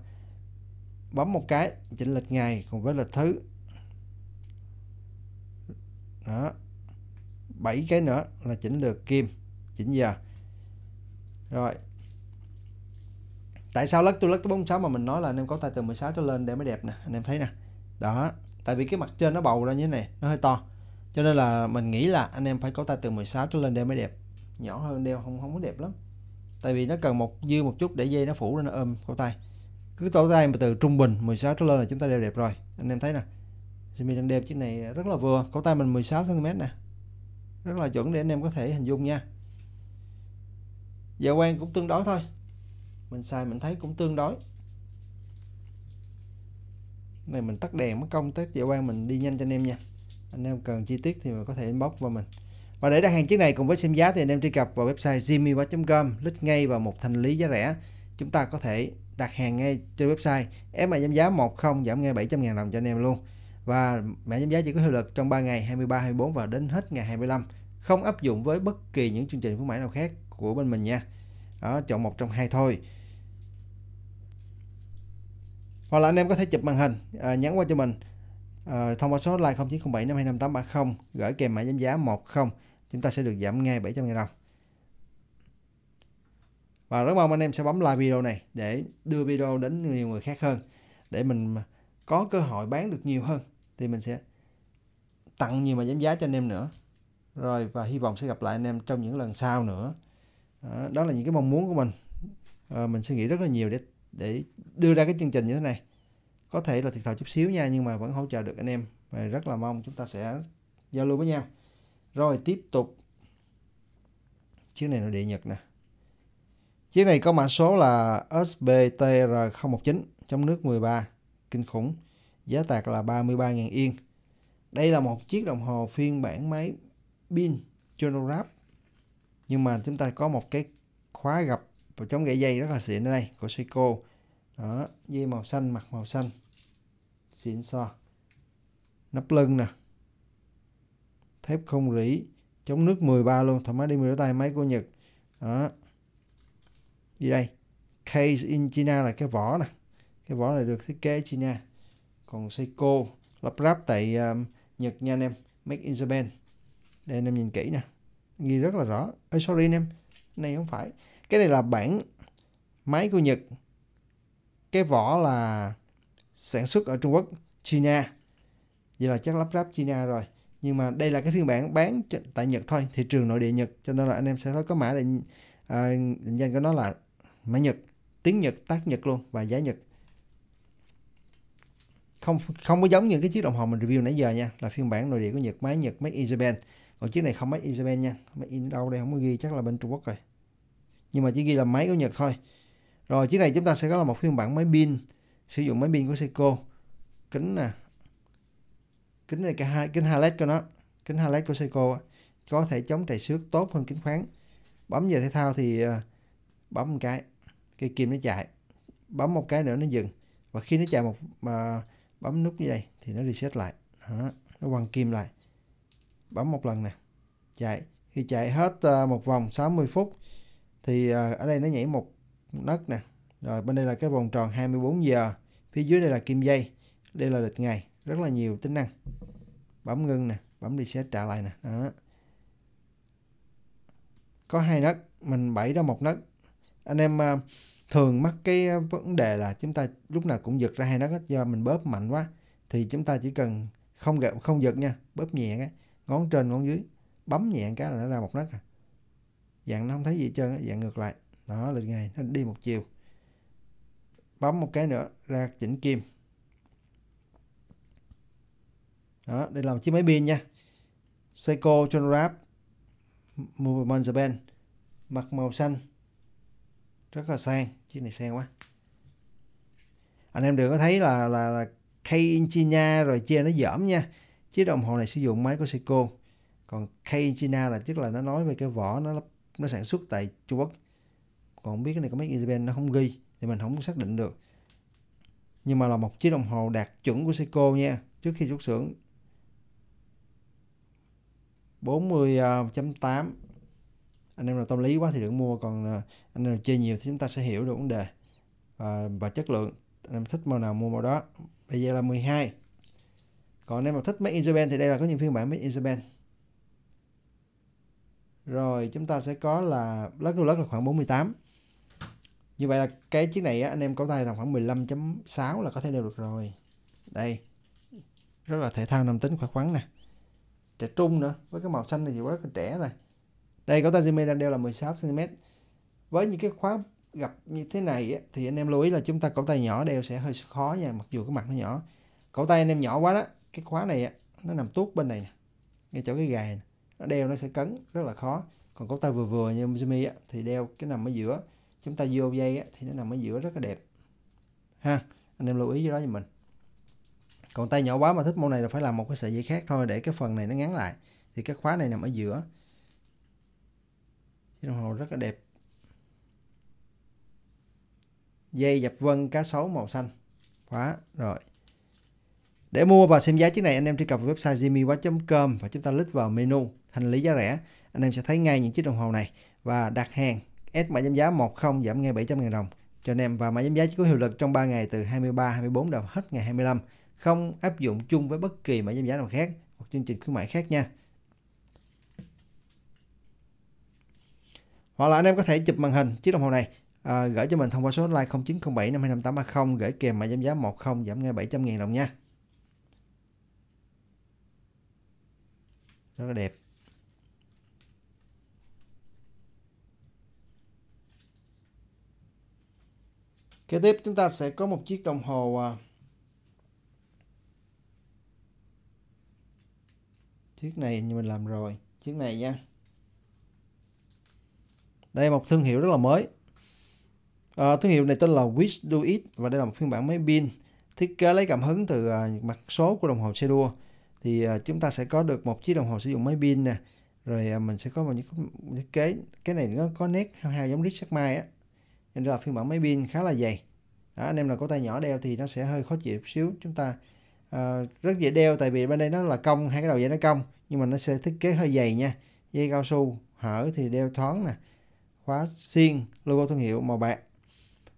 Speaker 1: bấm một cái chỉnh lịch ngày cùng với lịch thứ đó 7 cái nữa là chỉnh được kim chỉnh giờ rồi tại sao lắc tôi lắc tới 46 mà mình nói là anh em có tài từ 16 trở lên để mới đẹp nè anh em thấy nè đó tại vì cái mặt trên nó bầu ra như thế này nó hơi to cho nên là mình nghĩ là anh em phải có tay từ 16 trở lên đeo mới đẹp nhỏ hơn đeo không không có đẹp lắm tại vì nó cần một dư một chút để dây nó phủ ra nó ôm cổ tay cứ cổ tay mà từ trung bình 16 trở lên là chúng ta đeo đẹp rồi anh em thấy nè Jimmy đang đeo chiếc này rất là vừa cổ tay mình 16 cm nè rất là chuẩn để anh em có thể hình dung nha dạ quan cũng tương đối thôi mình xài mình thấy cũng tương đối này mình tắt đèn mất công tới giải quan mình đi nhanh cho anh em nha anh em cần chi tiết thì mình có thể inbox vào mình và để đặt hàng chiếc này cùng với xem giá thì anh em truy cập vào website jimmywa.com lít ngay vào một thành lý giá rẻ chúng ta có thể đặt hàng ngay trên website em mã giảm giá 10 giảm ngay 700 000 đồng cho anh em luôn và mã giảm giá chỉ có hiệu lực trong 3 ngày 23 24 và đến hết ngày 25 không áp dụng với bất kỳ những chương trình khuyến mãi nào khác của bên mình nha đó, chọn một trong hai thôi hoặc là anh em có thể chụp màn hình à, nhắn qua cho mình à, thông qua số hotline 0907 525830 gửi kèm mã giảm giá 10 chúng ta sẽ được giảm ngay 700 000 đồng và rất mong anh em sẽ bấm like video này để đưa video đến nhiều người khác hơn để mình có cơ hội bán được nhiều hơn thì mình sẽ tặng nhiều mà giảm giá cho anh em nữa rồi và hy vọng sẽ gặp lại anh em trong những lần sau nữa đó, đó là những cái mong muốn của mình à, mình suy nghĩ rất là nhiều để để đưa ra cái chương trình như thế này có thể là thiệt thòi chút xíu nha nhưng mà vẫn hỗ trợ được anh em và rất là mong chúng ta sẽ giao lưu với nhau rồi tiếp tục chiếc này là địa nhật nè chiếc này có mã số là SBTR019 trong nước 13 kinh khủng giá tạc là 33.000 yên đây là một chiếc đồng hồ phiên bản máy pin chronograph nhưng mà chúng ta có một cái khóa gập và chống gãy dây rất là xịn đây của Seiko đó dây màu xanh mặt màu xanh xịn so nắp lưng nè thép không rỉ chống nước 13 luôn thoải mái đi 10 đôi tay máy của Nhật đó đi đây case in China là cái vỏ nè cái vỏ này được thiết kế China còn Seiko lắp ráp tại um, Nhật nha anh em make in Japan đây anh em nhìn kỹ nè ghi rất là rõ Ê, sorry anh em này không phải cái này là bản máy của Nhật cái vỏ là sản xuất ở Trung Quốc China vậy là chắc lắp ráp China rồi nhưng mà đây là cái phiên bản bán tại Nhật thôi thị trường nội địa Nhật cho nên là anh em sẽ thấy có mã định, à, định danh của nó là mã Nhật tiếng Nhật tác Nhật luôn và giá Nhật không không có giống như cái chiếc đồng hồ mình review nãy giờ nha là phiên bản nội địa của Nhật máy Nhật máy in còn chiếc này không máy in nha máy in đâu đây không có ghi chắc là bên Trung Quốc rồi nhưng mà chỉ ghi là máy của Nhật thôi rồi chiếc này chúng ta sẽ có là một phiên bản máy pin sử dụng máy pin của Seiko kính nè kính này cả hai kính hai led của nó kính hai của Seiko có thể chống trầy xước tốt hơn kính khoáng bấm giờ thể thao thì ờ, bấm một cái cây kim nó chạy bấm một cái nữa nó dừng và khi nó chạy một mà bấm nút như vậy thì nó reset lại đó, nó quăng kim lại bấm một lần nè chạy khi chạy hết ờ, một vòng 60 phút thì à, ở đây nó nhảy một nấc nè rồi bên đây là cái vòng tròn 24 giờ phía dưới đây là kim dây đây là lịch ngày rất là nhiều tính năng bấm ngưng nè bấm đi reset trả lại nè đó có hai nấc mình bảy ra một nấc anh em à, thường mắc cái à, vấn đề là chúng ta lúc nào cũng giật ra hai nấc do mình bóp mạnh quá thì chúng ta chỉ cần không gạt không giật nha bóp nhẹ cái ngón trên ngón dưới bấm nhẹ cái là nó ra một nấc à dạng nó không thấy gì hết trơn dạng ngược lại đó là ngày nó đi một chiều bấm một cái nữa ra chỉnh kim đó đây là một chiếc máy pin nha Seiko John Rap Movement Japan mặt màu xanh rất là sang chiếc này sang quá anh em đừng có thấy là là là china rồi chia nó dởm nha chiếc đồng hồ này sử dụng máy của Seiko còn china là tức là nó nói về cái vỏ nó nó sản xuất tại Trung Quốc còn không biết cái này có mấy in Japan nó không ghi thì mình không xác định được nhưng mà là một chiếc đồng hồ đạt chuẩn của Seiko nha trước khi xuất xưởng 40.8 à, anh em nào tâm lý quá thì đừng mua còn à, anh em nào chơi nhiều thì chúng ta sẽ hiểu được vấn đề và, và chất lượng anh em thích màu nào mua màu đó bây giờ là 12 còn anh em nào thích Made in Japan thì đây là có những phiên bản Made in Japan rồi chúng ta sẽ có là lất đô là khoảng 48 như vậy là cái chiếc này á, anh em có tay tầm khoảng 15.6 là có thể đeo được rồi đây rất là thể thao nam tính khỏe khoắn nè trẻ trung nữa với cái màu xanh này thì rất là trẻ này đây có tay Jimmy đang đeo là 16 cm với những cái khóa gặp như thế này á, thì anh em lưu ý là chúng ta cổ tay nhỏ đeo sẽ hơi khó nha mặc dù cái mặt nó nhỏ cổ tay anh em nhỏ quá đó cái khóa này á, nó nằm tuốt bên này nè ngay chỗ cái gài này nó đeo nó sẽ cấn rất là khó còn cốc tay vừa vừa như Jimmy á, thì đeo cái nằm ở giữa chúng ta vô dây á, thì nó nằm ở giữa rất là đẹp ha anh em lưu ý với đó cho mình còn tay nhỏ quá mà thích môn này là phải làm một cái sợi dây khác thôi để cái phần này nó ngắn lại thì cái khóa này nằm ở giữa chiếc đồng hồ rất là đẹp dây dập vân cá sấu màu xanh khóa rồi để mua và xem giá chiếc này, anh em truy cập vào website jimmywatch com và chúng ta click vào menu thanh lý giá rẻ. Anh em sẽ thấy ngay những chiếc đồng hồ này và đặt hàng S mã giảm giá 10 giảm ngay 700 000 đồng cho anh em và mã giảm giá chỉ có hiệu lực trong 3 ngày từ 23 24 đến hết ngày 25, không áp dụng chung với bất kỳ mã giảm giá nào khác hoặc chương trình khuyến mại khác nha. Hoặc là anh em có thể chụp màn hình chiếc đồng hồ này à, gửi cho mình thông qua số hotline 0907 525 830 gửi kèm mã giảm giá 10 giảm ngay 700 000 đồng nha. rất là đẹp kế tiếp chúng ta sẽ có một chiếc đồng hồ à, chiếc này như mình làm rồi chiếc này nha đây một thương hiệu rất là mới à, thương hiệu này tên là Wish Do It và đây là một phiên bản máy pin thiết kế lấy cảm hứng từ à, mặt số của đồng hồ xe đua thì à, chúng ta sẽ có được một chiếc đồng hồ sử dụng máy pin nè rồi à, mình sẽ có một những thiết kế cái này nó có nét hao hao giống Richard mai á nên là phiên bản máy pin khá là dày đó, anh em là có tay nhỏ đeo thì nó sẽ hơi khó chịu xíu chúng ta à, rất dễ đeo tại vì bên đây nó là cong hai cái đầu dây nó cong nhưng mà nó sẽ thiết kế hơi dày nha dây cao su hở thì đeo thoáng nè khóa xiên logo thương hiệu màu bạc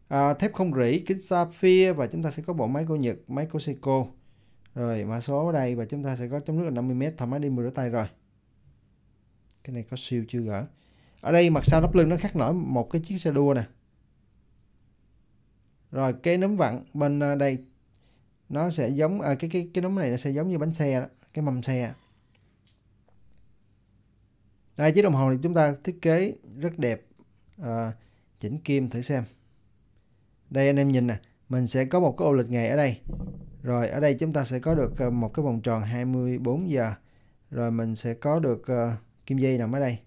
Speaker 1: à, thép không rỉ kính sapphire và chúng ta sẽ có bộ máy của Nhật máy của Seiko rồi mã số ở đây và chúng ta sẽ có trong nước là 50m thoải mái đi 10 rửa tay rồi. Cái này có siêu chưa gỡ. Ở đây mặt sau đắp lưng nó khác nổi một cái chiếc xe đua nè. Rồi cái nấm vặn bên ờ, đây nó sẽ giống à, cái cái cái nấm này nó sẽ giống như bánh xe đó, cái mâm xe. Đây chiếc đồng hồ này chúng ta thiết kế rất đẹp. À, chỉnh kim thử xem. Đây anh em nhìn nè, mình sẽ có một cái ô lịch ngày ở đây. Rồi ở đây chúng ta sẽ có được ờ, một cái vòng tròn 24 giờ. Rồi mình sẽ có được uh, kim dây nằm ở đây.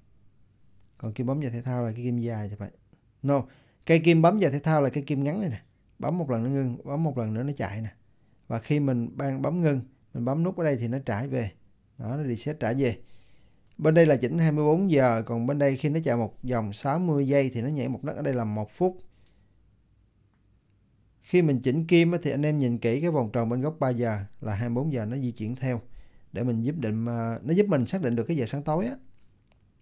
Speaker 1: Còn kim bấm giờ thể thao là cái kim dài thì phải. No, cây kim bấm giờ thể thao là cái kim ngắn này nè. Bấm một lần nó ngưng, bấm một lần nữa nó chạy nè. Và khi mình đang bấm ngưng, mình bấm nút ở đây thì nó trải về. Đó, nó reset trả về. Bên đây là chỉnh 24 giờ, còn bên đây khi nó chạy một vòng 60 giây thì nó nhảy một đất ở đây là một phút. Khi mình chỉnh kim thì anh em nhìn kỹ cái vòng tròn bên góc 3 giờ là 24 giờ nó di chuyển theo để mình giúp định à, nó giúp mình xác định được cái giờ sáng tối á.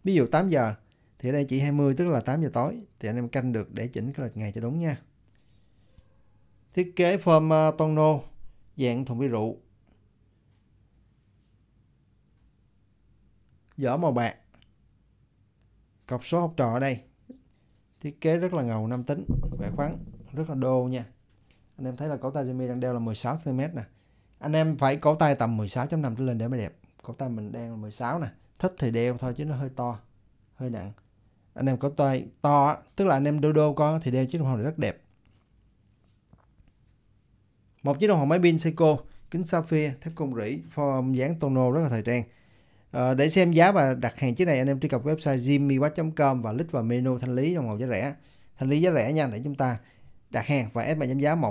Speaker 1: Ví dụ 8 giờ thì ở đây chỉ 20 tức là 8 giờ tối thì anh em canh được để chỉnh cái lịch ngày cho đúng nha. Thiết kế form à, tonneau dạng thùng bia rượu. Giỏ màu bạc. Cọc số học trò ở đây. Thiết kế rất là ngầu nam tính, vẻ khoắn, rất là đô nha anh em thấy là cấu tay Jimmy đang đeo là 16 cm nè anh em phải cấu tay tầm 16.5 trở lên để mới đẹp cấu tay mình đang là 16 nè thích thì đeo thôi chứ nó hơi to hơi nặng anh em cấu tay to tức là anh em đô đô có thì đeo chiếc đồng hồ này rất đẹp một chiếc đồng hồ máy pin Seiko kính sapphire thép công rỉ form dáng tono rất là thời trang à, để xem giá và đặt hàng chiếc này anh em truy cập website jimmywatch.com và click vào menu thanh lý đồng hồ giá rẻ thanh lý giá rẻ nha để chúng ta đặt hàng và S7 giảm giá 10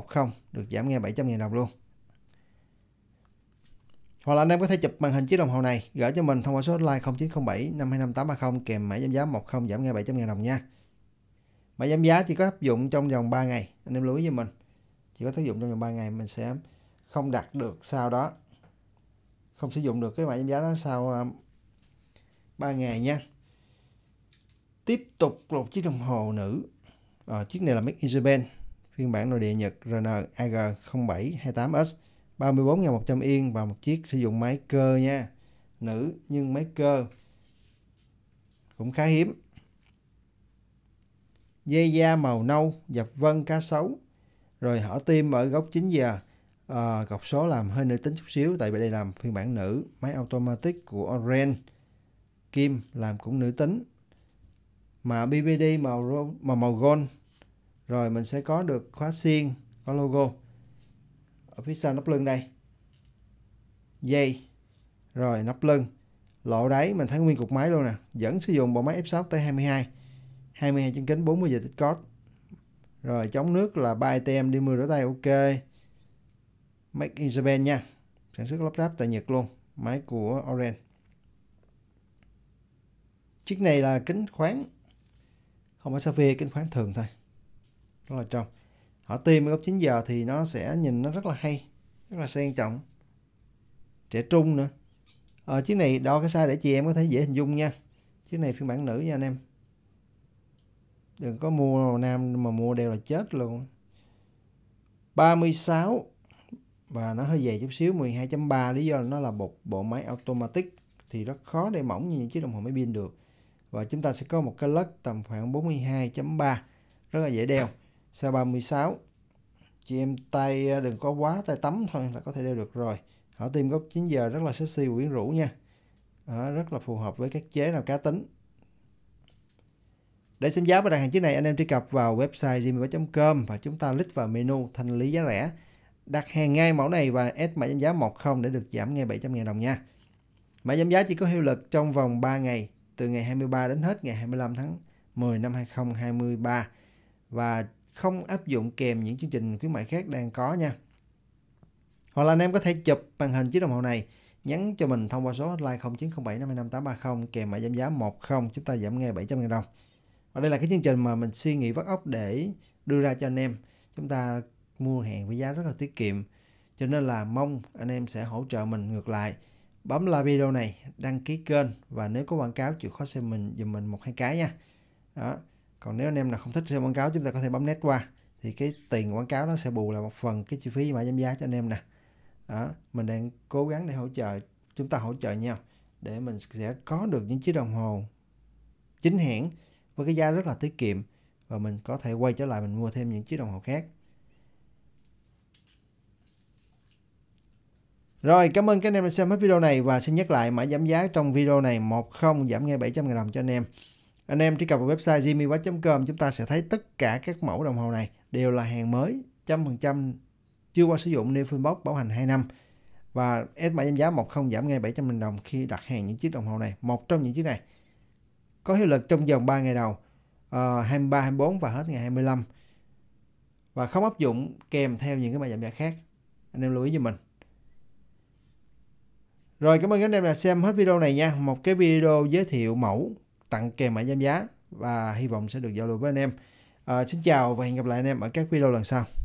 Speaker 1: được giảm ngay 700.000 đồng luôn. Hoặc là anh em có thể chụp màn hình chiếc đồng hồ này gửi cho mình thông qua số hotline 0907 525830 kèm mã giảm giá 10 giảm ngay 700.000 đồng nha. Mã giảm giá chỉ có áp dụng trong vòng 3 ngày, anh em lưu ý với mình. Chỉ có tác dụng trong vòng 3 ngày mình sẽ không đặt được sau đó. Không sử dụng được cái mã giảm giá đó sau 3 à, ngày nha. Tiếp tục một chiếc đồng hồ nữ. À, chiếc này là Make in Japan phiên bản nội địa Nhật RN-AG0728S 34.100 yên và một chiếc sử dụng máy cơ nha nữ nhưng máy cơ cũng khá hiếm dây da màu nâu dập vân cá sấu rồi hở tim ở góc 9 giờ à, cọc số làm hơi nữ tính chút xíu tại vì đây làm phiên bản nữ máy automatic của Orange kim làm cũng nữ tính mà BBD màu màu màu gold rồi mình sẽ có được khóa xiên có logo ở phía sau nắp lưng đây dây rồi nắp lưng lỗ đáy mình thấy nguyên cục máy luôn nè vẫn sử dụng bộ máy F6 T22 22 chân kính 40 giờ tích cốt rồi chống nước là 3 ATM đi mưa rửa tay ok Make in Japan nha sản xuất lắp ráp tại Nhật luôn máy của oren chiếc này là kính khoáng không phải Sapphire kính khoáng thường thôi rất là trong họ tìm ở góc 9 giờ thì nó sẽ nhìn nó rất là hay rất là sang trọng trẻ trung nữa ở ờ, chiếc này đo cái size để chị em có thể dễ hình dung nha chiếc này phiên bản nữ nha anh em đừng có mua nam mà mua đều là chết luôn 36 và nó hơi dày chút xíu 12.3 lý do là nó là một bộ máy automatic thì rất khó để mỏng như những chiếc đồng hồ máy pin được và chúng ta sẽ có một cái lất tầm khoảng 42.3 rất là dễ đeo Sao 36 Chị em tay à, đừng có quá tay tắm thôi là có thể đeo được rồi Hở tim gốc 9 giờ rất là sexy quyến rũ nha à, Rất là phù hợp với các chế nào cá tính để xem giá và đặt hàng chiếc này, anh em truy cập vào website zimmy.com và chúng ta click vào menu thanh lý giá rẻ. Đặt hàng ngay mẫu này và ép mã giảm giá 10 để được giảm ngay 700.000 đồng nha. Mã giảm giá chỉ có hiệu lực trong vòng 3 ngày, từ ngày 23 đến hết ngày 25 tháng 10 năm 2023. Và không áp dụng kèm những chương trình khuyến mại khác đang có nha. Hoặc là anh em có thể chụp màn hình chiếc đồng hồ này, nhắn cho mình thông qua số hotline 0907 55830 kèm mã giảm giá 10, chúng ta giảm nghe 700 000 đồng. Và đây là cái chương trình mà mình suy nghĩ vắt óc để đưa ra cho anh em. Chúng ta mua hàng với giá rất là tiết kiệm. Cho nên là mong anh em sẽ hỗ trợ mình ngược lại. Bấm like video này, đăng ký kênh và nếu có quảng cáo chịu khó xem mình dùm mình một hai cái nha. Đó còn nếu anh em nào không thích xem quảng cáo chúng ta có thể bấm nét qua thì cái tiền quảng cáo nó sẽ bù là một phần cái chi phí mà giảm giá cho anh em nè đó mình đang cố gắng để hỗ trợ chúng ta hỗ trợ nhau để mình sẽ có được những chiếc đồng hồ chính hãng với cái giá rất là tiết kiệm và mình có thể quay trở lại mình mua thêm những chiếc đồng hồ khác Rồi, cảm ơn các anh em đã xem hết video này và xin nhắc lại mã giảm giá trong video này 10 giảm ngay 700 000 đồng cho anh em. Anh em truy cập vào website jimmywatch.com chúng ta sẽ thấy tất cả các mẫu đồng hồ này đều là hàng mới, trăm phần trăm chưa qua sử dụng nên Box bảo hành 2 năm. Và S7 giảm giá 10 giảm ngay 700.000 đồng khi đặt hàng những chiếc đồng hồ này, một trong những chiếc này. Có hiệu lực trong vòng 3 ngày đầu, uh, 23, 24 và hết ngày 25. Và không áp dụng kèm theo những cái bài giảm giá khác. Anh em lưu ý cho mình. Rồi cảm ơn các anh em đã xem hết video này nha. Một cái video giới thiệu mẫu tặng kèm mã giảm giá và hy vọng sẽ được giao lưu với anh em. À, xin chào và hẹn gặp lại anh em ở các video lần sau.